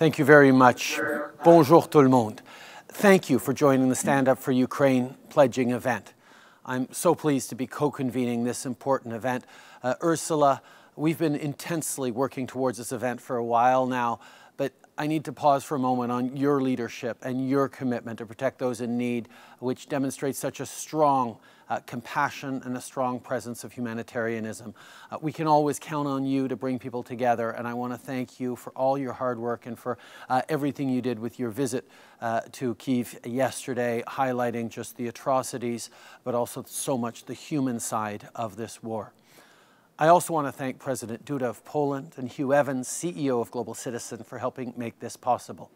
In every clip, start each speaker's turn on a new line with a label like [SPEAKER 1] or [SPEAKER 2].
[SPEAKER 1] Thank you very much. Bonjour tout le monde. Thank you for joining the Stand Up for Ukraine pledging event. I'm so pleased to be co-convening this important event. Uh, Ursula, we've been intensely working towards this event for a while now. But I need to pause for a moment on your leadership and your commitment to protect those in need, which demonstrates such a strong uh, compassion and a strong presence of humanitarianism. Uh, we can always count on you to bring people together, and I want to thank you for all your hard work and for uh, everything you did with your visit uh, to Kiev yesterday, highlighting just the atrocities, but also so much the human side of this war. I also want to thank President Duda of Poland and Hugh Evans, CEO of Global Citizen, for helping make this possible.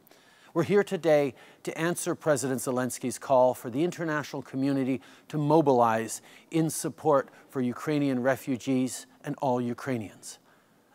[SPEAKER 1] We're here today to answer President Zelensky's call for the international community to mobilize in support for Ukrainian refugees and all Ukrainians.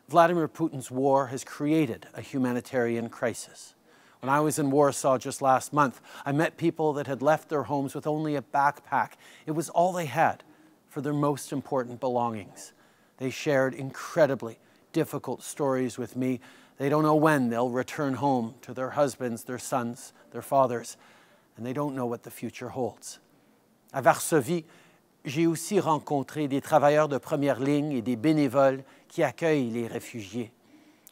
[SPEAKER 1] Vladimir Putin's war has created a humanitarian crisis. When I was in Warsaw just last month, I met people that had left their homes with only a backpack. It was all they had for their most important belongings. They shared incredibly difficult stories with me. They don't know when they'll return home to their husbands, their sons, their fathers, and they don't know what the future holds. À Varsovie, j'ai aussi rencontré des travailleurs de première ligne et des bénévoles qui accueillent les réfugiés.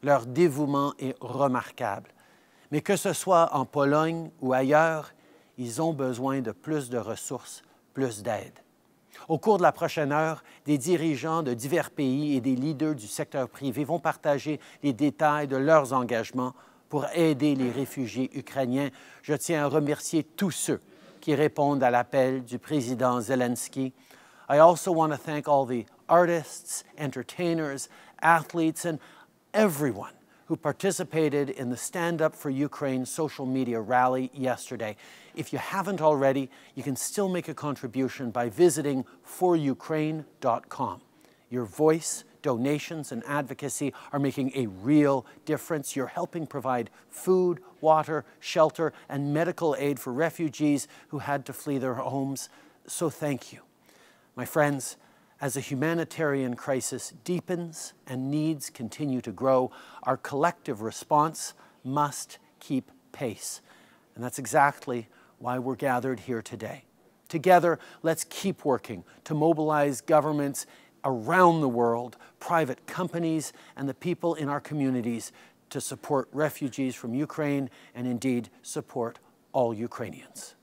[SPEAKER 1] Leur dévouement est remarquable. Mais que ce soit en Pologne ou ailleurs, ils ont besoin de plus de ressources, plus d'aide. Au cours de la prochaine heure, des dirigeants de divers pays et des leaders du secteur privé vont partager les détails de leurs engagements pour aider les réfugiés ukrainiens. Je tiens à remercier tous ceux qui répondent à l'appel du président Zelensky. I also want to thank all the artists, entertainers, athletes and everyone who participated in the Stand Up for Ukraine social media rally yesterday. If you haven't already, you can still make a contribution by visiting forukraine.com. Your voice, donations, and advocacy are making a real difference. You're helping provide food, water, shelter, and medical aid for refugees who had to flee their homes. So thank you. My friends, as the humanitarian crisis deepens and needs continue to grow, our collective response must keep pace. And that's exactly why we're gathered here today. Together, let's keep working to mobilize governments around the world, private companies, and the people in our communities to support refugees from Ukraine and indeed support all Ukrainians.